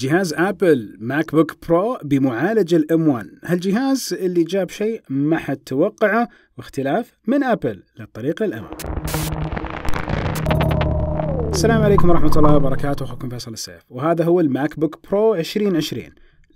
جهاز ابل ماك بوك برو بمعالج الام 1 هالجهاز اللي جاب شيء ما حد توقعه واختلاف من ابل للطريق للامام السلام عليكم ورحمة الله وبركاته أخوكم فيصل السيف وهذا هو الماك بوك برو 2020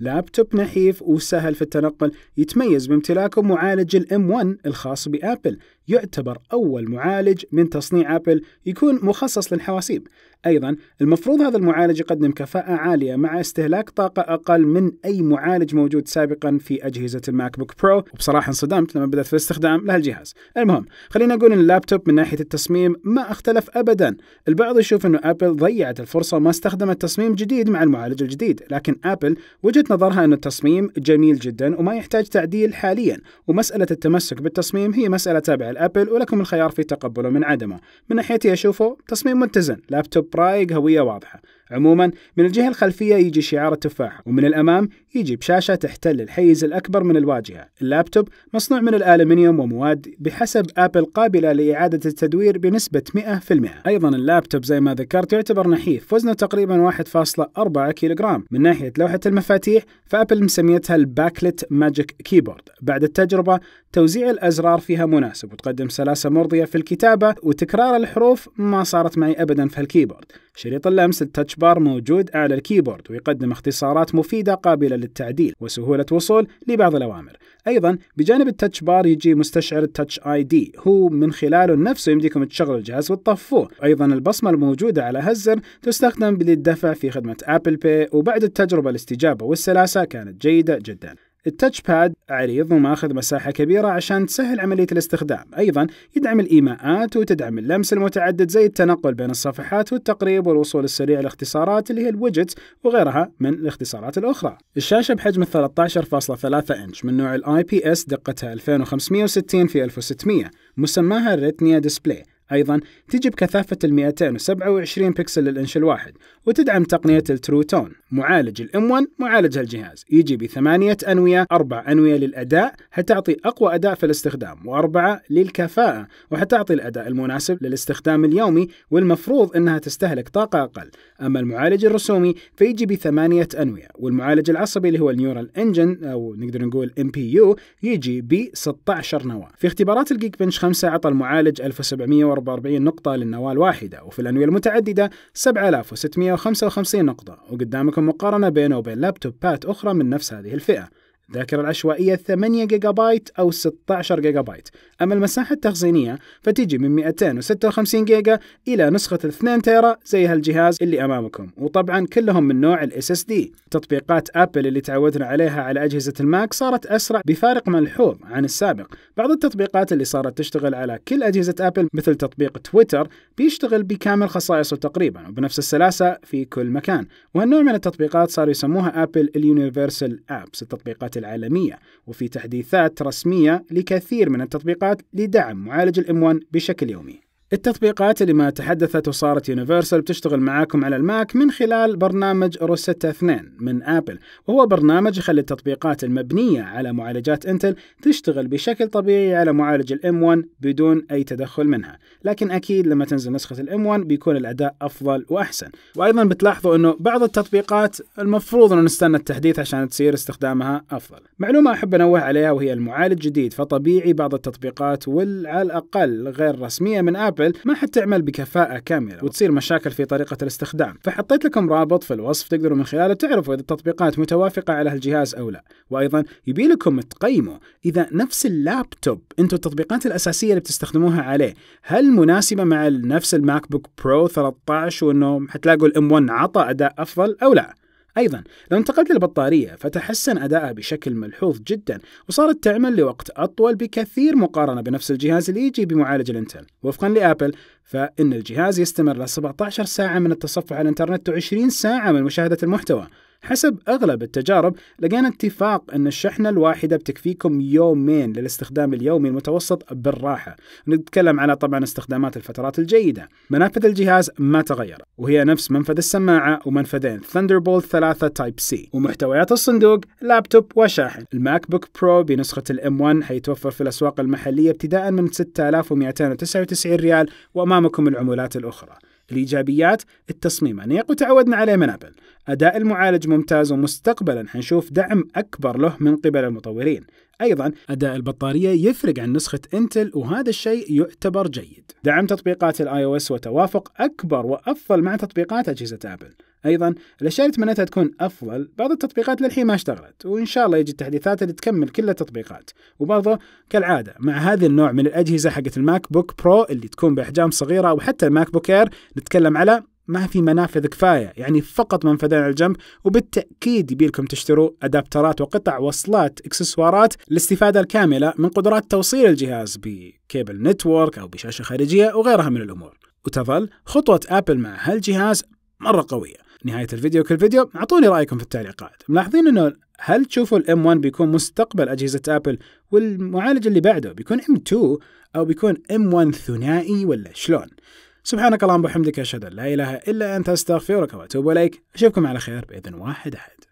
لابتوب نحيف وسهل في التنقل يتميز بامتلاكه معالج الام 1 الخاص بابل يعتبر أول معالج من تصنيع أبل يكون مخصص للحواسيب أيضا المفروض هذا المعالج يقدم كفاءة عالية مع استهلاك طاقة أقل من أي معالج موجود سابقا في أجهزة الماك بوك برو وبصراحة انصدمت لما بدأت في الاستخدام لهالجهاز المهم خلينا نقول أن اللابتوب من ناحية التصميم ما اختلف أبدا البعض يشوف أنه أبل ضيعت الفرصة وما استخدمت تصميم جديد مع المعالج الجديد لكن أبل وجهة نظرها أن التصميم جميل جدا وما يحتاج تعديل حاليا ومسألة التمسك بالتصميم هي مسألة تابعة أبل ولكم الخيار في تقبله من عدمه من ناحيتي أشوفه تصميم متزن لابتوب رايق هوية واضحة عموما من الجهة الخلفية يجي شعار التفاح ومن الأمام يجي بشاشة تحتل الحيز الأكبر من الواجهة اللابتوب مصنوع من الألمنيوم ومواد بحسب أبل قابلة لإعادة التدوير بنسبة 100% أيضا اللابتوب زي ما ذكرت يعتبر نحيف وزنه تقريبا 1.4 كيلوغرام من ناحية لوحة المفاتيح فأبل مسميتها الباكلت ماجيك كيبورد بعد التجربة توزيع الأزرار فيها مناسب وتقدم سلاسة مرضية في الكتابة وتكرار الحروف ما صارت معي أبدا في هالكيبورد شريط اللمس التاتش بار موجود أعلى الكيبورد ويقدم اختصارات مفيدة قابلة للتعديل وسهولة وصول لبعض الأوامر أيضا بجانب التاتش بار يجي مستشعر التاتش آي دي هو من خلاله نفسه يمديكم تشغل الجهاز وتطفوه أيضا البصمة الموجودة على هزر تستخدم للدفع في خدمة أبل باي وبعد التجربة الاستجابة والسلاسة كانت جيدة جدا التاتش باد عريض وماخذ مساحة كبيرة عشان تسهل عملية الاستخدام أيضا يدعم الإيماءات وتدعم اللمس المتعدد زي التنقل بين الصفحات والتقريب والوصول السريع لاختصارات اللي هي الويدجتس وغيرها من الاختصارات الأخرى الشاشة بحجم 13.3 إنش من نوع الـ IPS دقتها 2560 في 1600 مسماها الريتنيا ديسبلاي أيضا تجي بكثافة ال 227 بكسل للإنش الواحد وتدعم تقنية التروتون معالج الام 1 معالج هالجهاز يجي بثمانية أنوية أربع أنوية للأداء حتعطي أقوى أداء في الاستخدام وأربعة للكفاءة وحتعطي الأداء المناسب للاستخدام اليومي والمفروض أنها تستهلك طاقة أقل أما المعالج الرسومي فيجي بثمانية أنوية والمعالج العصبي اللي هو النيورال انجن أو نقدر نقول ام بي يو يجي ب 16 نواة في اختبارات الجيك بنش 5 عطى المعالج 1740 4044 نقطة للنواة الواحدة وفي الأنوية المتعددة 7655 نقطة وقدامكم مقارنة بينه وبين لابتوبات أخرى من نفس هذه الفئة الذاكرة العشوائية 8 جيجا بايت أو 16 جيجا بايت أما المساحة التخزينية فتيجي من 256 جيجا إلى نسخة 2 تيرا زي هالجهاز اللي أمامكم وطبعا كلهم من نوع الاس اس دي تطبيقات أبل اللي تعودنا عليها على أجهزة الماك صارت أسرع بفارق ملحوظ عن السابق بعض التطبيقات اللي صارت تشتغل على كل أجهزة أبل مثل تطبيق تويتر بيشتغل بكامل خصائصه تقريبا وبنفس السلاسة في كل مكان وهالنوع من التطبيقات صاروا يسموها أبل اليونيفرسال أبس التطبيقات العالمية وفي تحديثات رسمية لكثير من التطبيقات لدعم معالج 1 بشكل يومي التطبيقات اللي ما تحدثت وصارت يونيفرسال بتشتغل معاكم على الماك من خلال برنامج روسيتا 2 من ابل وهو برنامج يخلي التطبيقات المبنية على معالجات انتل تشتغل بشكل طبيعي على معالج الام 1 بدون اي تدخل منها لكن اكيد لما تنزل نسخة الام 1 بيكون الاداء افضل واحسن وايضا بتلاحظوا انه بعض التطبيقات المفروض انه نستنى التحديث عشان تصير استخدامها افضل معلومة احب انوه عليها وهي المعالج جديد فطبيعي بعض التطبيقات وعلى الاقل غير رسمية من ابل ابل ما حتعمل بكفاءه كامله وتصير مشاكل في طريقه الاستخدام فحطيت لكم رابط في الوصف تقدروا من خلاله تعرفوا اذا التطبيقات متوافقه على هالجهاز او لا وايضا يبي لكم تقيموا اذا نفس اللابتوب انتم التطبيقات الاساسيه اللي بتستخدموها عليه هل مناسبه مع نفس الماك بوك برو 13 وانه حتلاقوا الام 1 عطى اداء افضل او لا أيضا لو انتقلت للبطارية فتحسن أدائها بشكل ملحوظ جدا وصارت تعمل لوقت أطول بكثير مقارنة بنفس الجهاز اللي يجي بمعالج الانتل وفقا لآبل فإن الجهاز يستمر ل 17 ساعة من التصفح على الانترنت و20 ساعة من مشاهدة المحتوى حسب أغلب التجارب لقينا اتفاق أن الشحنة الواحدة بتكفيكم يومين للاستخدام اليومي المتوسط بالراحة نتكلم على طبعا استخدامات الفترات الجيدة منافذ الجهاز ما تغير وهي نفس منفذ السماعة ومنفذين Thunderbolt 3 تايب سي ومحتويات الصندوق لابتوب وشاحن الماك بوك برو بنسخة الام 1 حيتوفر في الأسواق المحلية ابتداء من 6299 ريال وأمامكم العمولات الأخرى الإيجابيات التصميم أنيق يعني وتعودنا عليه من أبل أداء المعالج ممتاز ومستقبلا حنشوف دعم أكبر له من قبل المطورين أيضا أداء البطارية يفرق عن نسخة إنتل وهذا الشيء يعتبر جيد دعم تطبيقات الاي او اس وتوافق أكبر وأفضل مع تطبيقات أجهزة أبل ايضا الاشياء اللي تمنيتها تكون افضل بعض التطبيقات للحين ما اشتغلت وان شاء الله يجي التحديثات اللي تكمل كل التطبيقات وبرضه كالعاده مع هذا النوع من الاجهزه حقت الماك بوك برو اللي تكون باحجام صغيره او حتى الماك بوك اير نتكلم على ما في منافذ كفايه يعني فقط منفذين على الجنب وبالتاكيد يبيلكم تشتروا ادابترات وقطع وصلات اكسسوارات للاستفاده الكامله من قدرات توصيل الجهاز بكيبل نتورك او بشاشه خارجيه وغيرها من الامور وتظل خطوه ابل مع هالجهاز مره قويه نهاية الفيديو فيديو اعطوني رأيكم في التعليقات ملاحظين انه هل تشوفوا الام 1 بيكون مستقبل اجهزة ابل والمعالج اللي بعده بيكون m 2 او بيكون m 1 ثنائي ولا شلون سبحانك اللهم وبحمدك اشهد ان لا اله الا انت استغفرك واتوب اليك اشوفكم على خير باذن واحد احد